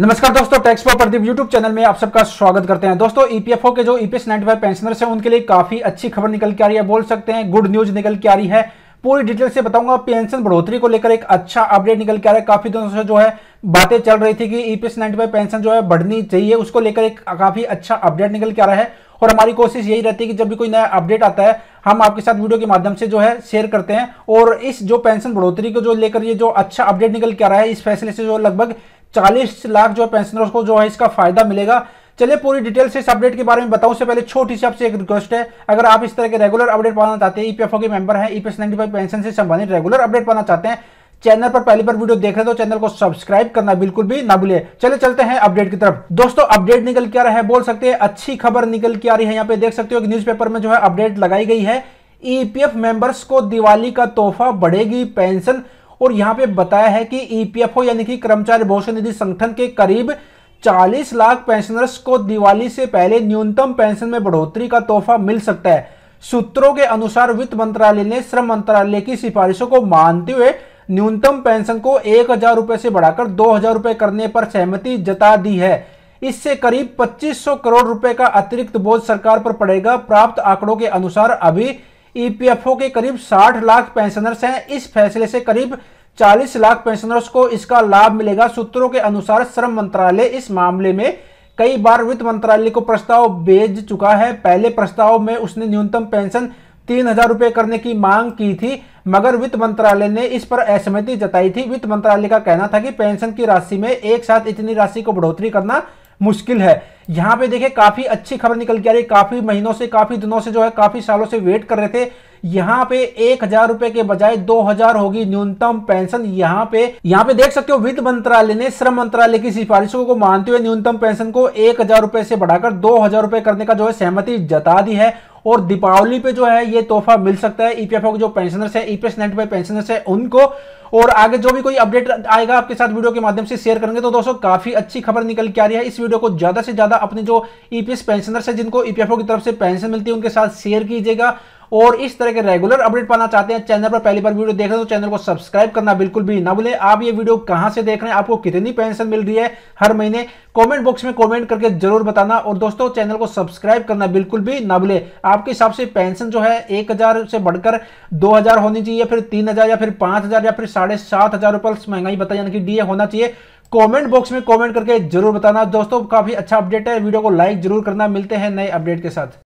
नमस्कार दोस्तों टैक्स पर प्रदीप यूट्यूब चैनल में आप सबका स्वागत करते हैं दोस्तों ईपीएफओ e के जो ईपीएस नाइन फाइव पेंशनर्स हैं उनके लिए काफी अच्छी खबर निकल के आ रही है बोल सकते हैं गुड न्यूज निकल के आ रही है पूरी डिटेल से बताऊंगा पेंशन बढ़ोतरी को लेकर एक अच्छा अपडेट निकल के आ रहा है काफी दिनों से जो है बातें चल रही थी कि ईपीएस नाइन फाइव पेंशन जो है बढ़नी चाहिए उसको लेकर एक काफी अच्छा अपडेट निकल के आ रहा है और हमारी कोशिश यही रहती है कि जब भी कोई नया अपडेट आता है हम आपके साथ वीडियो के माध्यम से जो है शेयर करते हैं और इस जो पेंशन बढ़ोतरी को जो लेकर ये जो अच्छा अपडेट निकल के आ रहा है इस फैसले से जो लगभग 40 लाख जो पेंशनर्स को जो है इसका फायदा मिलेगा चलिए पूरी डिटेल से इस अपडेट के बारे में बताऊं से पहले छोटी सी आपसे एक रिक्वेस्ट है अगर आप इस तरह के रेगुलर अपडेट पाना चाहते हैं ईपीएफओ के मेंबर हैं ईपीएस नाइन्टी फाइव पेंशन से संबंधित रेगुलर अपडेट पाना चाहते हैं चैनल पर पहली बार वीडियो देख रहे तो चैनल को सब्सक्राइब करना बिल्कुल भी ना भूले चले चलते हैं अपडेट की तरफ दोस्तों अपडेट निकल के आ रहा है बोल सकते हैं अच्छी खबर निकल के आ रही है यहाँ पे देख सकते हो कि न्यूज़पेपर में जो है अपडेट लगाई गई है ईपीएफ e मेंबर्स को दिवाली का तोहफा बढ़ेगी पेंशन और यहाँ पे बताया है कि ईपीएफओ e यानी कि कर्मचारी भविष्य निधि संगठन के करीब 40 लाख पेंशनर्स को दिवाली से पहले न्यूनतम पेंशन में बढ़ोतरी का तोहफा मिल सकता है सूत्रों के अनुसार वित्त मंत्रालय ने श्रम मंत्रालय की सिफारिशों को मानते हुए न्यूनतम पेंशन को एक हजार रुपए से बढ़ाकर दो हजार रुपए करने पर सहमति जता दी है इससे करीब 2500 करोड़ रुपए का अतिरिक्त बोझ सरकार पर पड़ेगा प्राप्त आंकड़ों के अनुसार अभी ईपीएफओ के करीब 60 लाख पेंशनर्स हैं इस फैसले से करीब 40 लाख पेंशनर्स को इसका लाभ मिलेगा सूत्रों के अनुसार श्रम मंत्रालय इस मामले में कई बार वित्त मंत्रालय को प्रस्ताव भेज चुका है पहले प्रस्ताव में उसने न्यूनतम पेंशन तीन हजार रुपए करने की मांग की थी मगर वित्त मंत्रालय ने इस पर असहमति जताई थी वित्त मंत्रालय का कहना था कि पेंशन की राशि में एक साथ इतनी राशि को बढ़ोतरी करना मुश्किल है यहां पे देखिए काफी अच्छी खबर निकल के आ रही है काफी महीनों से काफी दिनों से जो है काफी सालों से वेट कर रहे थे यहाँ पे एक हजार रुपए के बजाय दो हजार होगी न्यूनतम पेंशन यहाँ पे यहाँ पे देख सकते हो वित्त मंत्रालय ने श्रम मंत्रालय की सिफारिशों को मानते हुए न्यूनतम पेंशन को एक हजार रुपए से बढ़ाकर दो हजार रुपए करने का जो है सहमति जता दी है और दीपावली पे जो है ये तोहफा मिल सकता है ईपीएफओ e के जो पेंशनर्स है ईपीएस नेट पे पेंशनर्स है उनको और आगे जो भी कोई अपडेट आएगा आपके साथ वीडियो के माध्यम से शेयर करेंगे तो दोस्तों काफी अच्छी खबर निकल के आ रही है इस वीडियो को ज्यादा से ज्यादा अपने जो ईपीएस पेंशनर्स है जिनको ईपीएफओ e की तरफ से पेंशन मिलती है उनके साथ शेयर कीजिएगा और इस तरह के रेगुलर अपडेट पाना चाहते हैं चैनल पर पहली बार वीडियो देख रहे हो तो चैनल को सब्सक्राइब करना बिल्कुल भी ना भूलें आप ये वीडियो कहां से देख रहे हैं आपको कितनी पेंशन मिल रही है हर महीने कमेंट बॉक्स में कमेंट करके जरूर बताना और दोस्तों चैनल को सब्सक्राइब करना बिल्कुल भी ना भूलें आपके हिसाब से पेंशन जो है एक हजार से बढ़कर दो हजार होनी चाहिए फिर तीन हजार या फिर पांच हजार या फिर साढ़े सात हजार रुपए महंगाई बताई यानी कि डीए होना चाहिए कमेंट बॉक्स में कमेंट करके जरूर बताना दोस्तों काफी अच्छा अपडेट है वीडियो को लाइक जरूर करना मिलते हैं नए अपडेट के साथ